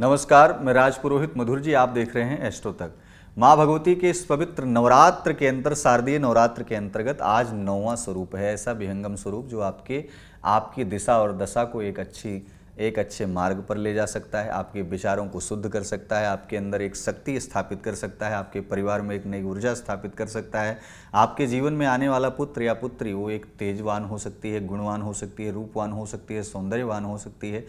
नमस्कार मैं राज पुरोहित मधुर जी आप देख रहे हैं एस्ट्रो तक माँ भगवती के इस पवित्र नवरात्र के अंतर शारदीय नवरात्र के अंतर्गत आज नौवां स्वरूप है ऐसा विहंगम स्वरूप जो आपके आपकी दिशा और दशा को एक अच्छी एक अच्छे मार्ग पर ले जा सकता है आपके विचारों को शुद्ध कर सकता है आपके अंदर एक शक्ति स्थापित कर सकता है आपके परिवार में एक नई ऊर्जा स्थापित कर सकता है आपके जीवन में आने वाला पुत्र या पुत्री वो एक तेजवान हो सकती है गुणवान हो सकती है रूपवान हो सकती है सौंदर्यवान हो सकती है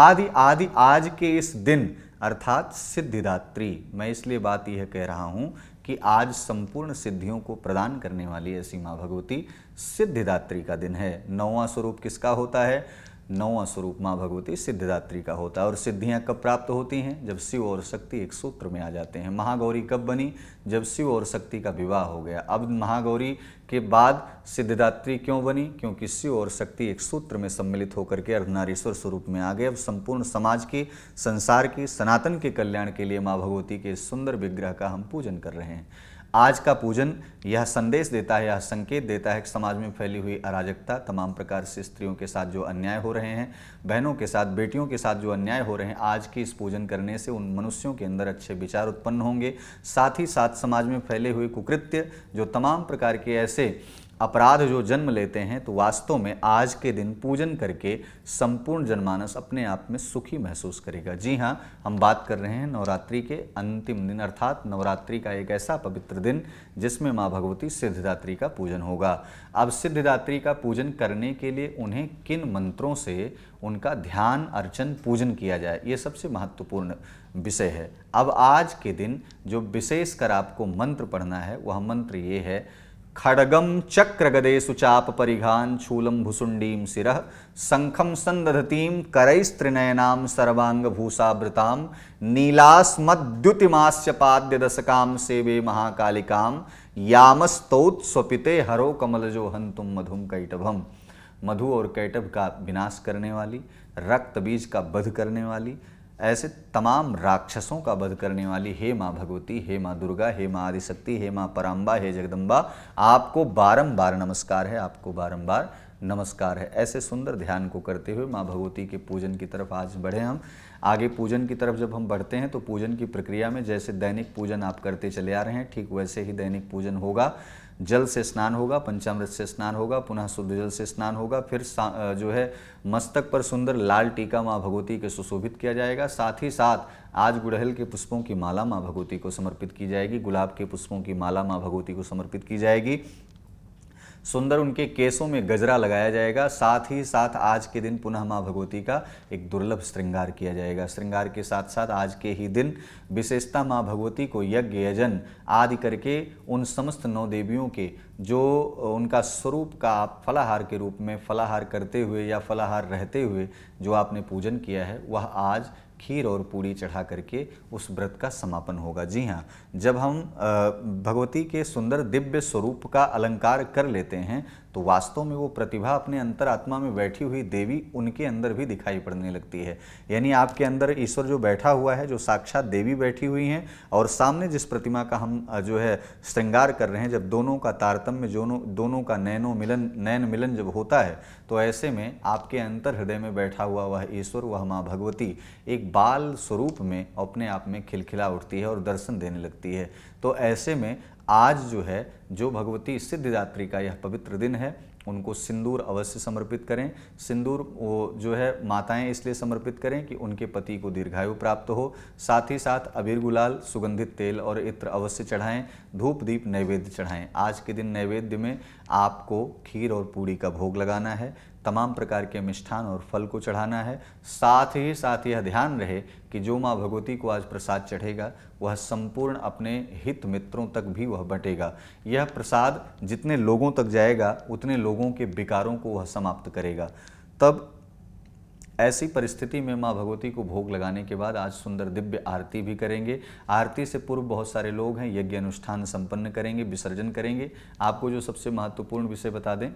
आदि आदि आज के इस दिन अर्थात सिद्धिदात्री मैं इसलिए बात यह कह रहा हूँ कि आज संपूर्ण सिद्धियों को प्रदान करने वाली ऐसी माँ भगवती सिद्धिदात्री का दिन है नौवां स्वरूप किसका होता है नौवा स्वरूप माँ भगवती सिद्धदात्री का होता है और सिद्धियाँ कब प्राप्त होती हैं जब शिव और शक्ति एक सूत्र में आ जाते हैं महागौरी कब बनी जब शिव और शक्ति का विवाह हो गया अब महागौरी के बाद सिद्धदात्री क्यों बनी क्योंकि शिव और शक्ति एक सूत्र में सम्मिलित होकर के अर्धनारीश्वर स्वरूप में आ गए अब संपूर्ण समाज की संसार की सनातन के कल्याण के लिए माँ भगवती के सुंदर विग्रह का हम पूजन कर रहे हैं आज का पूजन यह संदेश देता है यह संकेत देता है कि समाज में फैली हुई अराजकता तमाम प्रकार से स्त्रियों के साथ जो अन्याय हो रहे हैं बहनों के साथ बेटियों के साथ जो अन्याय हो रहे हैं आज की इस पूजन करने से उन मनुष्यों के अंदर अच्छे विचार उत्पन्न होंगे साथ ही साथ समाज में फैले हुए कुकृत्य जो तमाम प्रकार के ऐसे अपराध जो जन्म लेते हैं तो वास्तव में आज के दिन पूजन करके संपूर्ण जनमानस अपने आप में सुखी महसूस करेगा जी हाँ हम बात कर रहे हैं नवरात्रि के अंतिम दिन अर्थात नवरात्रि का एक ऐसा पवित्र दिन जिसमें माँ भगवती सिद्धिदात्री का पूजन होगा अब सिद्धिदात्री का पूजन करने के लिए उन्हें किन मंत्रों से उनका ध्यान अर्चन पूजन किया जाए ये सबसे महत्वपूर्ण विषय है अब आज के दिन जो विशेषकर आपको मंत्र पढ़ना है वह मंत्र ये है खडगम चक्रगदे सुचाप परिघान छूलम भुसुंडीम सिरह शंखम संदधतीम करैस्त्रिनयनाम सर्वांग भूषावृताम नीलास्मद्युतिमास्य पाद्य दशकाम सेवे महाकालिकाम यामस्तौत्स्वपिते हरो कमलजो हंतुम मधुम कैटभम मधु और कैटभ का विनाश करने वाली रक्त बीज का बध करने वाली ऐसे तमाम राक्षसों का वध करने वाली हे माँ भगवती हे माँ दुर्गा हे माँ आदिशक्ति हे माँ पराम्बा हे जगदम्बा आपको बारम्बार नमस्कार है आपको बारम्बार नमस्कार है ऐसे सुंदर ध्यान को करते हुए माँ भगवती के पूजन की तरफ आज बढ़े हम आगे पूजन की तरफ जब हम बढ़ते हैं तो पूजन की प्रक्रिया में जैसे दैनिक पूजन आप करते चले आ रहे हैं ठीक वैसे ही दैनिक पूजन होगा जल से स्नान होगा पंचामृत से स्नान होगा पुनः शुद्ध जल से स्नान होगा फिर जो है मस्तक पर सुंदर लाल टीका माँ भगवती के सुशोभित किया जाएगा साथ ही साथ आज गुड़हल के पुष्पों की माला माँ भगवती को समर्पित की जाएगी गुलाब के पुष्पों की माला माँ भगवती को समर्पित की जाएगी सुंदर उनके केसों में गजरा लगाया जाएगा साथ ही साथ आज के दिन पुनः माँ भगवती का एक दुर्लभ श्रृंगार किया जाएगा श्रृंगार के साथ साथ आज के ही दिन विशेषता माँ भगवती को यज्ञ यजन आदि करके उन समस्त नौ देवियों के जो उनका स्वरूप का आप फलाहार के रूप में फलाहार करते हुए या फलाहार रहते हुए जो आपने पूजन किया है वह आज खीर और पूड़ी चढ़ा करके उस व्रत का समापन होगा जी हाँ जब हम भगवती के सुंदर दिव्य स्वरूप का अलंकार कर लेते हैं तो वास्तव में वो प्रतिभा अपने अंतरात्मा में बैठी हुई देवी उनके अंदर भी दिखाई पड़ने लगती है यानी आपके अंदर ईश्वर जो बैठा हुआ है जो साक्षात देवी बैठी हुई हैं और सामने जिस प्रतिमा का हम जो है श्रृंगार कर रहे हैं जब दोनों का तारतम्य दोनों दोनों का नैनो मिलन नैन मिलन जब होता है तो ऐसे में आपके अंतर हृदय में बैठा हुआ वह ईश्वर वह माँ भगवती एक बाल स्वरूप में अपने आप में खिलखिला उठती है और दर्शन देने लगती है तो ऐसे में आज जो है जो भगवती सिद्धिदात्री का यह पवित्र दिन है उनको सिंदूर अवश्य समर्पित करें सिंदूर वो जो है माताएं इसलिए समर्पित करें कि उनके पति को दीर्घायु प्राप्त हो साथ ही साथ अबीर गुलाल सुगंधित तेल और इत्र अवश्य चढ़ाएं धूप दीप नैवेद्य चढ़ाएं आज के दिन नैवेद्य में आपको खीर और पूड़ी का भोग लगाना है तमाम प्रकार के मिष्ठान और फल को चढ़ाना है साथ ही साथ यह ध्यान रहे कि जो माँ भगवती को आज प्रसाद चढ़ेगा वह संपूर्ण अपने हित मित्रों तक भी वह बटेगा यह प्रसाद जितने लोगों तक जाएगा उतने लोगों के विकारों को वह समाप्त करेगा तब ऐसी परिस्थिति में माँ भगवती को भोग लगाने के बाद आज सुंदर दिव्य आरती भी करेंगे आरती से पूर्व बहुत सारे लोग हैं यज्ञ अनुष्ठान संपन्न करेंगे विसर्जन करेंगे आपको जो सबसे महत्वपूर्ण विषय बता दें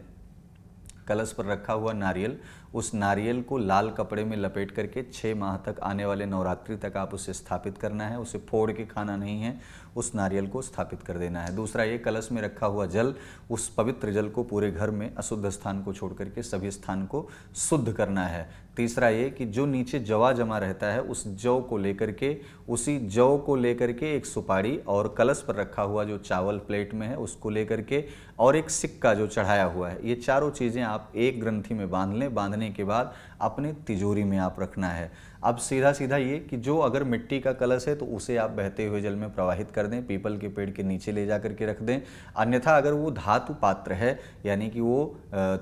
कलश पर रखा हुआ नारियल उस नारियल को लाल कपड़े में लपेट करके छः माह तक आने वाले नवरात्रि तक आप उसे स्थापित करना है उसे फोड़ के खाना नहीं है उस नारियल को स्थापित कर देना है दूसरा ये कलश में रखा हुआ जल उस पवित्र जल को पूरे घर में अशुद्ध स्थान को छोड़ करके सभी स्थान को शुद्ध करना है तीसरा ये कि जो नीचे जवा जमा रहता है उस जौ को लेकर के उसी जौ को लेकर के एक सुपारी और कलश पर रखा हुआ जो चावल प्लेट में है उसको लेकर के और एक सिक्का जो चढ़ाया हुआ है ये चारों चीज़ें आप एक ग्रंथी में बांध लें बांधने लगाने के बाद अपने तिजोरी में आप रखना है अब सीधा सीधा ये कि जो अगर मिट्टी का कलश है तो उसे आप बहते हुए जल में प्रवाहित कर दें पीपल के पेड़ के नीचे ले जा करके रख दें अन्यथा अगर वो धातु पात्र है यानी कि वो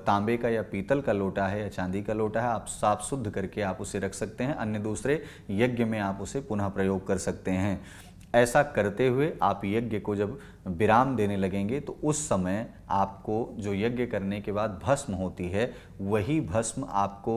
तांबे का या पीतल का लोटा है या चांदी का लोटा है आप साफ शुद्ध करके आप उसे रख सकते हैं अन्य दूसरे यज्ञ में आप उसे पुनः प्रयोग कर सकते हैं ऐसा करते हुए आप यज्ञ को जब विराम देने लगेंगे तो उस समय आपको जो यज्ञ करने के बाद भस्म होती है वही भस्म आपको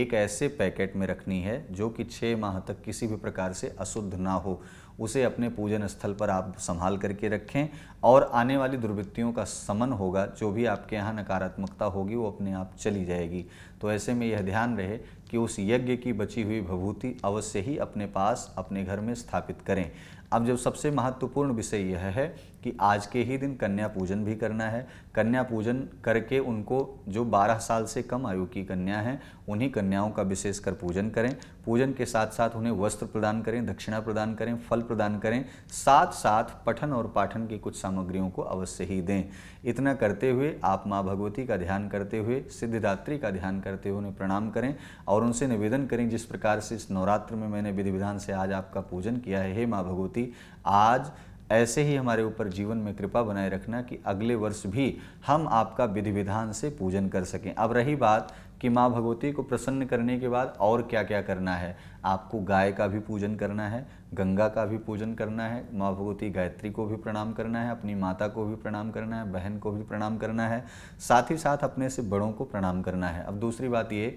एक ऐसे पैकेट में रखनी है जो कि छः माह तक किसी भी प्रकार से अशुद्ध ना हो उसे अपने पूजन स्थल पर आप संभाल करके रखें और आने वाली दुर्वृत्तियों का समन होगा जो भी आपके यहाँ नकारात्मकता होगी वो अपने आप चली जाएगी तो ऐसे में यह ध्यान रहे कि उस यज्ञ की बची हुई भभूति अवश्य ही अपने पास अपने घर में स्थापित करें अब जब सबसे महत्वपूर्ण विषय यह है कि आज के ही दिन कन्या पूजन भी करना है कन्या पूजन करके उनको जो 12 साल से कम आयु की कन्या है उन्हीं कन्याओं का विशेषकर पूजन करें पूजन के साथ साथ उन्हें वस्त्र प्रदान करें दक्षिणा प्रदान करें फल प्रदान करें साथ साथ पठन और पाठन की कुछ सामग्रियों को अवश्य ही दें इतना करते हुए आप माँ भगवती का ध्यान करते हुए सिद्धिदात्री का ध्यान करते हुए उन्हें प्रणाम करें और उनसे निवेदन करें जिस प्रकार से इस नवरात्र में मैंने विधि विधान से आज आपका पूजन किया है हे माँ भगवती आज ऐसे ही हमारे ऊपर जीवन में कृपा बनाए रखना कि अगले वर्ष भी हम आपका विधि विधान से पूजन कर सकें अब रही बात कि माँ भगवती को प्रसन्न करने के बाद और क्या क्या करना है आपको गाय का भी पूजन करना है गंगा का भी पूजन करना है माँ भगवती गायत्री को भी प्रणाम करना है अपनी माता को भी प्रणाम करना है बहन को भी प्रणाम करना है साथ ही साथ अपने से बड़ों को प्रणाम करना है अब दूसरी बात ये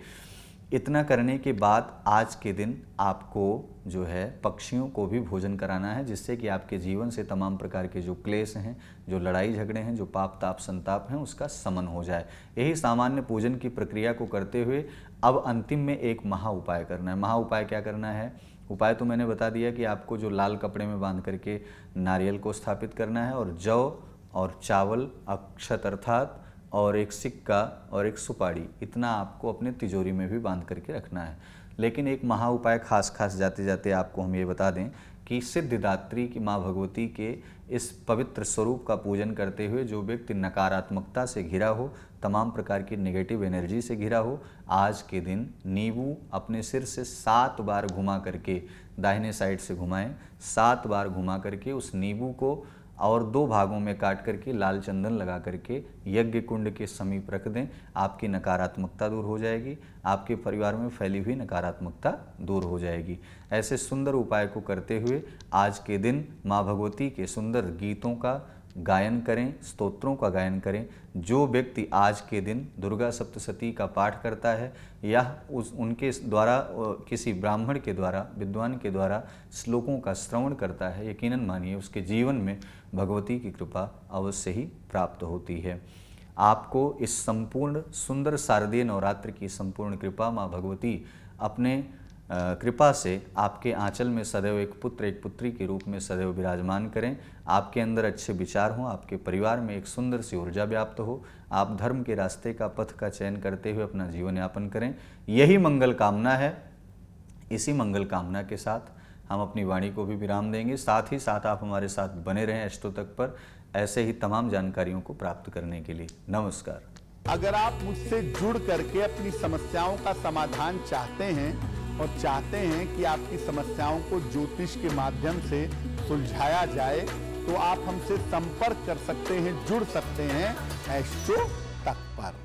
इतना करने के बाद आज के दिन आपको जो है पक्षियों को भी भोजन कराना है जिससे कि आपके जीवन से तमाम प्रकार के जो क्लेश हैं जो लड़ाई झगड़े हैं जो पाप ताप संताप हैं उसका समन हो जाए यही सामान्य पूजन की प्रक्रिया को करते हुए अब अंतिम में एक महा उपाय करना है महा उपाय क्या करना है उपाय तो मैंने बता दिया कि आपको जो लाल कपड़े में बांध करके नारियल को स्थापित करना है और जौ और चावल अक्षत अर्थात और एक सिक्का और एक सुपारी इतना आपको अपने तिजोरी में भी बांध करके रखना है लेकिन एक महा उपाय खास खास जाते जाते आपको हम ये बता दें कि सिद्धिदात्री की माँ भगवती के इस पवित्र स्वरूप का पूजन करते हुए जो व्यक्ति नकारात्मकता से घिरा हो तमाम प्रकार की नेगेटिव एनर्जी से घिरा हो आज के दिन नींबू अपने सिर से सात बार घुमा करके दाहिने साइड से घुमाएं सात बार घुमा करके उस नींबू को और दो भागों में काट करके लाल चंदन लगा करके यज्ञ कुंड के समीप रख दें आपकी नकारात्मकता दूर हो जाएगी आपके परिवार में फैली हुई नकारात्मकता दूर हो जाएगी ऐसे सुंदर उपाय को करते हुए आज के दिन माँ भगवती के सुंदर गीतों का गायन करें स्तोत्रों का गायन करें जो व्यक्ति आज के दिन दुर्गा सप्तशती का पाठ करता है या उस उनके द्वारा किसी ब्राह्मण के द्वारा विद्वान के द्वारा श्लोकों का श्रवण करता है यकीनन मानिए उसके जीवन में भगवती की कृपा अवश्य ही प्राप्त होती है आपको इस संपूर्ण सुंदर शारदीय नवरात्र की संपूर्ण कृपा माँ भगवती अपने कृपा से आपके आंचल में सदैव एक पुत्र एक पुत्री के रूप में सदैव विराजमान करें आपके अंदर अच्छे विचार हों आपके परिवार में एक सुंदर सी ऊर्जा व्याप्त हो आप धर्म के रास्ते का पथ का चयन करते हुए अपना जीवन यापन करें यही मंगल कामना है इसी मंगल कामना के साथ हम अपनी वाणी को भी विराम देंगे साथ ही साथ आप हमारे साथ बने रहें अष्टो तक पर ऐसे ही तमाम जानकारियों को प्राप्त करने के लिए नमस्कार अगर आप मुझसे जुड़ करके अपनी समस्याओं का समाधान चाहते हैं और चाहते हैं कि आपकी समस्याओं को ज्योतिष के माध्यम से सुलझाया जाए तो आप हमसे संपर्क कर सकते हैं जुड़ सकते हैं एस्ट्रो तक पर